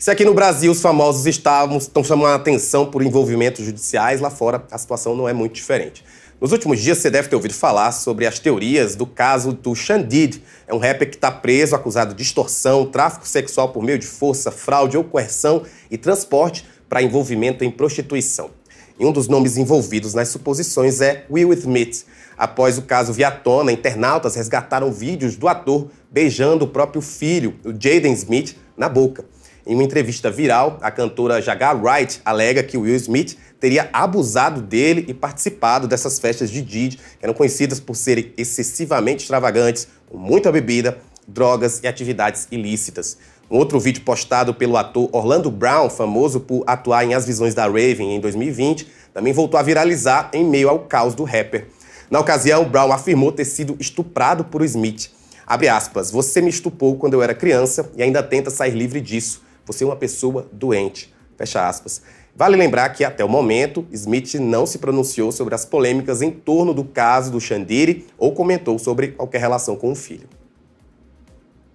Se aqui no Brasil os famosos estavam, estão chamando a atenção por envolvimentos judiciais, lá fora a situação não é muito diferente. Nos últimos dias você deve ter ouvido falar sobre as teorias do caso do Xandid. É um rapper que está preso, acusado de extorsão, tráfico sexual por meio de força, fraude ou coerção e transporte para envolvimento em prostituição. E um dos nomes envolvidos nas suposições é Will Smith. Após o caso Viatona, internautas resgataram vídeos do ator beijando o próprio filho, o Jaden Smith, na boca. Em uma entrevista viral, a cantora Jagar Wright alega que Will Smith teria abusado dele e participado dessas festas de Didi, que eram conhecidas por serem excessivamente extravagantes, com muita bebida, drogas e atividades ilícitas. Um outro vídeo postado pelo ator Orlando Brown, famoso por atuar em As Visões da Raven em 2020, também voltou a viralizar em meio ao caos do rapper. Na ocasião, Brown afirmou ter sido estuprado por Smith. Abre aspas, você me estupou quando eu era criança e ainda tenta sair livre disso. Você é uma pessoa doente. Fecha aspas. Vale lembrar que, até o momento, Smith não se pronunciou sobre as polêmicas em torno do caso do Xandiri ou comentou sobre qualquer relação com o filho.